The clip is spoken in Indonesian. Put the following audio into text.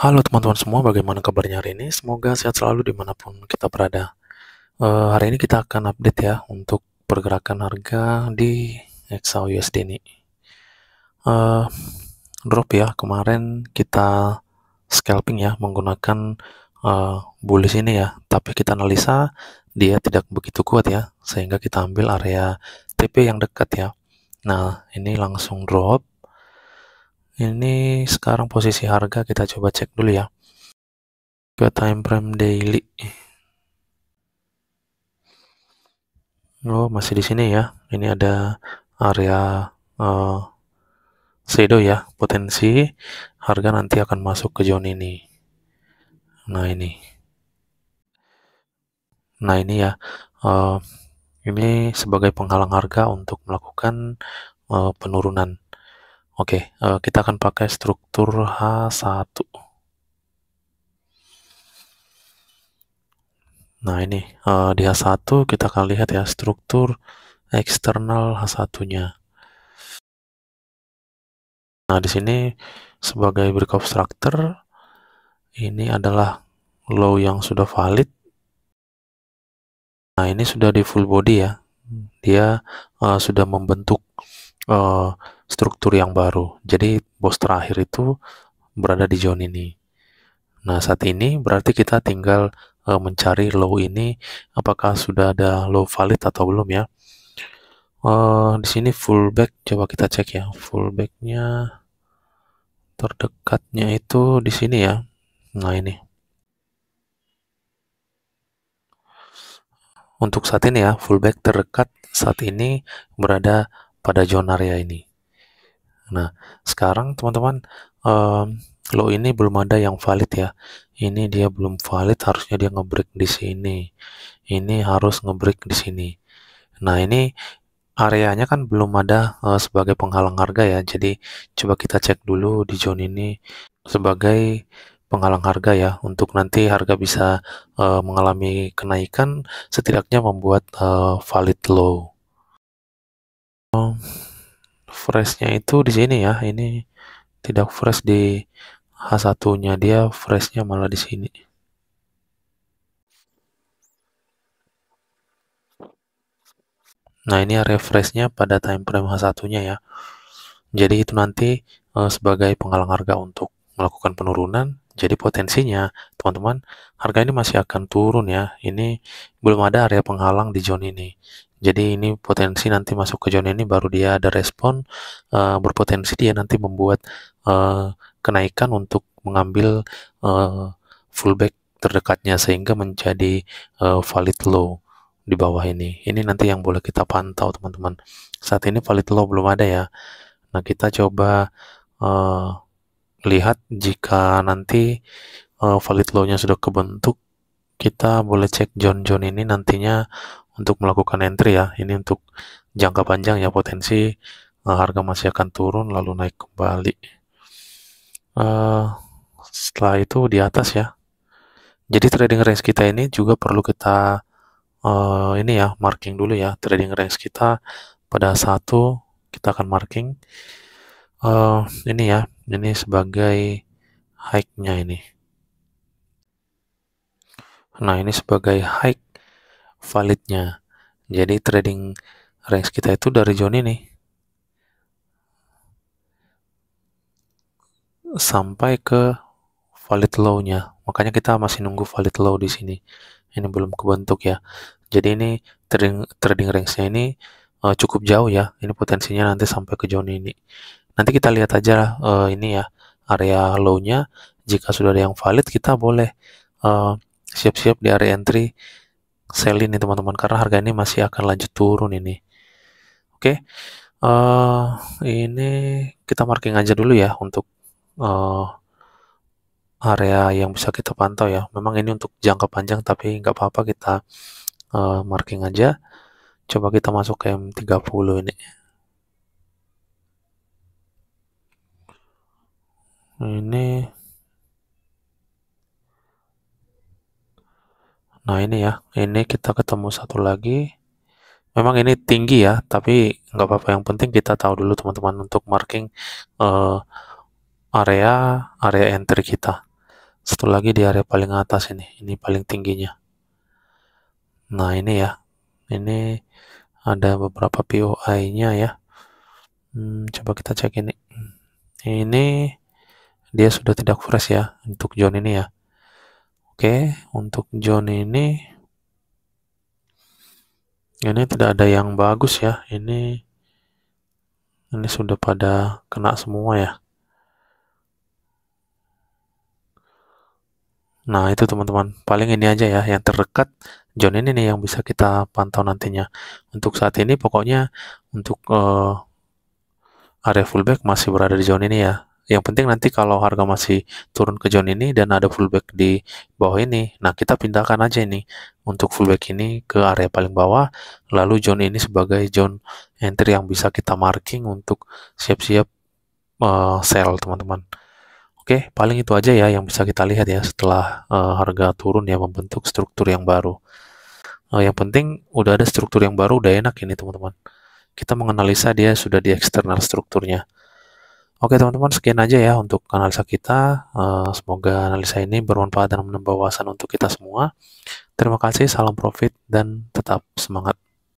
Halo teman-teman semua, bagaimana kabarnya hari ini? Semoga sehat selalu dimanapun kita berada. E, hari ini kita akan update ya untuk pergerakan harga di XAU USD ini. E, drop ya, kemarin kita scalping ya menggunakan e, bullish ini ya, tapi kita analisa dia tidak begitu kuat ya, sehingga kita ambil area TP yang dekat ya. Nah, ini langsung drop ini sekarang posisi harga kita coba cek dulu ya ke time frame daily oh masih di sini ya ini ada area uh, ya potensi harga nanti akan masuk ke zone ini nah ini nah ini ya uh, ini sebagai penghalang harga untuk melakukan uh, penurunan Oke, okay, uh, eh, kita akan pakai struktur H1. Nah, ini uh, di H1 kita akan lihat ya struktur eksternal H1-nya. Nah, di sini sebagai brick obstructor ini adalah low yang sudah valid. Nah, ini sudah di full body ya. Dia uh, sudah membentuk uh, struktur yang baru. Jadi bos terakhir itu berada di zone ini. Nah, saat ini berarti kita tinggal uh, mencari low ini apakah sudah ada low valid atau belum ya. Uh, di sini fullback coba kita cek ya. Fullbacknya terdekatnya itu di sini ya. Nah, ini. Untuk saat ini ya, fullback terdekat saat ini berada pada zona area ini. Nah, sekarang teman-teman um, low ini belum ada yang valid ya. Ini dia belum valid, harusnya dia ngebreak di sini. Ini harus ngebreak di sini. Nah, ini areanya kan belum ada uh, sebagai penghalang harga ya. Jadi coba kita cek dulu di zone ini sebagai penghalang harga ya untuk nanti harga bisa uh, mengalami kenaikan setidaknya membuat uh, valid low freshnya itu di sini ya ini tidak fresh di H1 nya dia freshnya malah di sini nah ini refresh nya pada time frame H1 nya ya jadi itu nanti uh, sebagai penghalang harga untuk melakukan penurunan jadi potensinya teman-teman harga ini masih akan turun ya ini belum ada area penghalang di zone ini jadi ini potensi nanti masuk ke zona ini baru dia ada respon uh, berpotensi dia nanti membuat uh, kenaikan untuk mengambil uh, fullback terdekatnya sehingga menjadi uh, valid low di bawah ini. Ini nanti yang boleh kita pantau teman-teman. Saat ini valid low belum ada ya. Nah kita coba uh, lihat jika nanti uh, valid low-nya sudah kebentuk kita boleh cek John John ini nantinya untuk melakukan entry ya. Ini untuk jangka panjang ya potensi uh, harga masih akan turun lalu naik kembali. Uh, setelah itu di atas ya. Jadi trading range kita ini juga perlu kita uh, ini ya marking dulu ya trading range kita pada satu kita akan marking uh, ini ya ini sebagai high-nya ini. Nah ini sebagai high validnya. Jadi trading range kita itu dari zone ini sampai ke valid low-nya. Makanya kita masih nunggu valid low di sini. Ini belum kebentuk ya. Jadi ini trading trading range-nya ini uh, cukup jauh ya. Ini potensinya nanti sampai ke zone ini. Nanti kita lihat aja uh, ini ya area low-nya. Jika sudah ada yang valid kita boleh uh, eh, siap -siap di area entry sell ini teman-teman karena harga ini masih akan lanjut turun ini oke okay. uh, eh, ini kita marking aja dulu ya untuk uh, area yang bisa kita pantau ya memang ini untuk jangka panjang tapi nggak apa-apa kita uh, marking aja coba kita masuk ke M30 ini ini Nah ini ya, ini kita ketemu satu lagi. Memang ini tinggi ya, tapi nggak apa-apa. Yang penting kita tahu dulu teman-teman untuk marking uh, area area entry kita. Satu lagi di area paling atas ini, ini paling tingginya. Nah ini ya, ini ada beberapa POI-nya ya. Hmm, coba kita cek ini. Ini dia sudah tidak fresh ya untuk John ini ya. Oke, untuk John ini ini tidak ada yang bagus ya. Ini ini sudah pada kena semua ya. Nah, itu teman-teman. Paling ini aja ya yang terdekat John ini nih yang bisa kita pantau nantinya. Untuk saat ini pokoknya untuk uh, area fullback masih berada di zone ini ya yang penting nanti kalau harga masih turun ke zone ini dan ada fullback di bawah ini nah kita pindahkan aja ini untuk fullback ini ke area paling bawah lalu zone ini sebagai zone entry yang bisa kita marking untuk siap-siap uh, sell teman-teman Oke, paling itu aja ya yang bisa kita lihat ya setelah uh, harga turun ya membentuk struktur yang baru. Uh, yang penting udah ada struktur yang baru, udah enak ini teman-teman. Kita menganalisa dia sudah di eksternal strukturnya. Oke teman-teman sekian aja ya untuk analisa kita. Eh, semoga analisa ini bermanfaat dan menambah wawasan untuk kita semua. Terima kasih, salam profit dan tetap semangat.